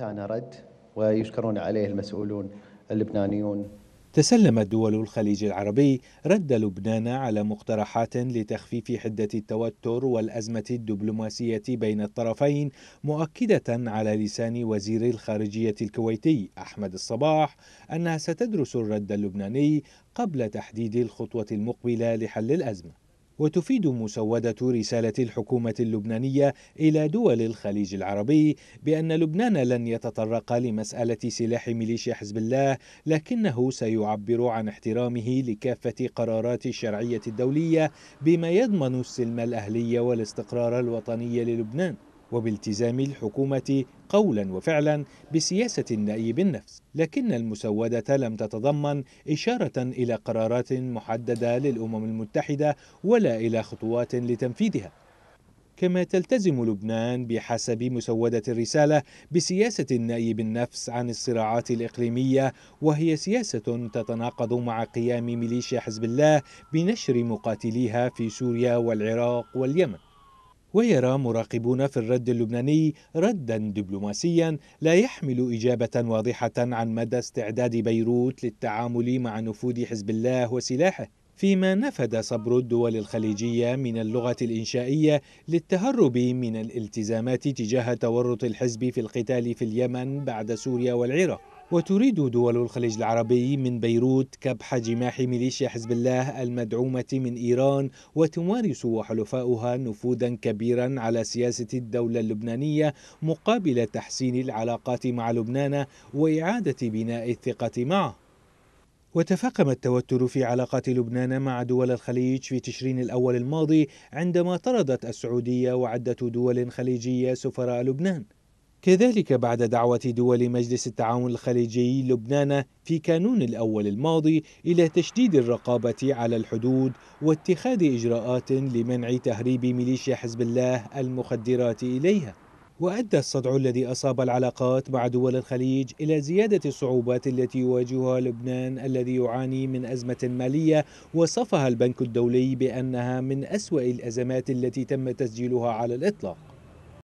كان رد ويشكرون عليه المسؤولون اللبنانيون تسلمت دول الخليج العربي رد لبنان على مقترحات لتخفيف حده التوتر والازمه الدبلوماسيه بين الطرفين مؤكده على لسان وزير الخارجيه الكويتي احمد الصباح انها ستدرس الرد اللبناني قبل تحديد الخطوه المقبله لحل الازمه وتفيد مسودة رسالة الحكومة اللبنانية إلى دول الخليج العربي بأن لبنان لن يتطرق لمسألة سلاح ميليشيا حزب الله لكنه سيعبر عن احترامه لكافة قرارات الشرعية الدولية بما يضمن السلم الأهلي والاستقرار الوطني للبنان وبالتزام الحكومة قولا وفعلا بسياسة النأي بالنفس لكن المسودة لم تتضمن إشارة إلى قرارات محددة للأمم المتحدة ولا إلى خطوات لتنفيذها كما تلتزم لبنان بحسب مسودة الرسالة بسياسة النأي بالنفس عن الصراعات الإقليمية وهي سياسة تتناقض مع قيام ميليشيا حزب الله بنشر مقاتليها في سوريا والعراق واليمن ويرى مراقبون في الرد اللبناني ردا دبلوماسيا لا يحمل إجابة واضحة عن مدى استعداد بيروت للتعامل مع نفوذ حزب الله وسلاحه فيما نفد صبر الدول الخليجية من اللغة الإنشائية للتهرب من الالتزامات تجاه تورط الحزب في القتال في اليمن بعد سوريا والعراق وتريد دول الخليج العربي من بيروت كبح جماح ميليشيا حزب الله المدعومة من إيران وتمارس وحلفاؤها نفوذا كبيرا على سياسة الدولة اللبنانية مقابل تحسين العلاقات مع لبنان وإعادة بناء الثقة معه وتفاقم التوتر في علاقات لبنان مع دول الخليج في تشرين الأول الماضي عندما طردت السعودية وعدة دول خليجية سفراء لبنان كذلك بعد دعوة دول مجلس التعاون الخليجي لبنان في كانون الأول الماضي إلى تشديد الرقابة على الحدود واتخاذ إجراءات لمنع تهريب ميليشيا حزب الله المخدرات إليها وأدى الصدع الذي أصاب العلاقات مع دول الخليج إلى زيادة الصعوبات التي يواجهها لبنان الذي يعاني من أزمة مالية وصفها البنك الدولي بأنها من أسوأ الأزمات التي تم تسجيلها على الإطلاق